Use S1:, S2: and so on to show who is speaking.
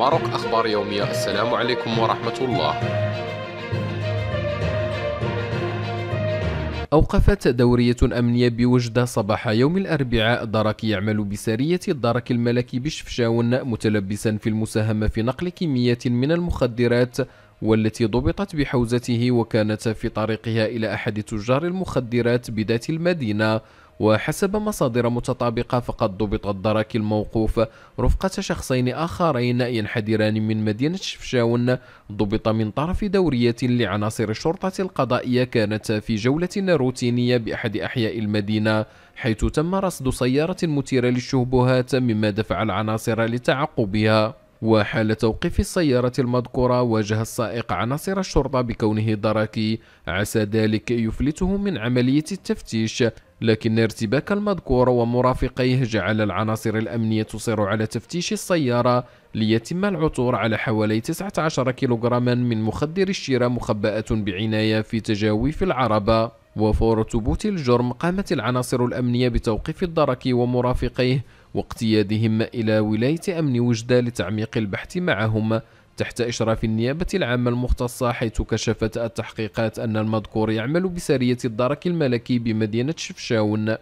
S1: ماروك أخبار يومية السلام عليكم ورحمة الله أوقفت دورية أمنية بوجدة صباح يوم الأربعاء درك يعمل بسرية الدرك الملكي بشفشاون متلبسا في المساهمة في نقل كميات من المخدرات والتي ضبطت بحوزته وكانت في طريقها إلى أحد تجار المخدرات بذات المدينة وحسب مصادر متطابقة فقد ضبط الدراك الموقوف رفقة شخصين آخرين ينحدران من مدينة شفشاون ضبط من طرف دورية لعناصر الشرطة القضائية كانت في جولة روتينية بأحد أحياء المدينة حيث تم رصد سيارة مثيرة للشبهات مما دفع العناصر لتعقبها وحال توقيف السيارة المذكورة واجه السائق عناصر الشرطة بكونه دراكي عسى ذلك يفلته من عملية التفتيش لكن ارتباك المذكور ومرافقيه جعل العناصر الأمنية تصر على تفتيش السيارة ليتم العثور على حوالي 19 كيلوغراما من مخدر الشيرة مخبأة بعناية في تجاويف العربة وفور ثبوت الجرم قامت العناصر الأمنية بتوقيف الدركي ومرافقيه واقتيادهم إلى ولاية أمن وجدة لتعميق البحث معهم تحت إشراف النيابة العامة المختصة حيث كشفت التحقيقات أن المذكور يعمل بسرية الدرك الملكي بمدينة شفشاون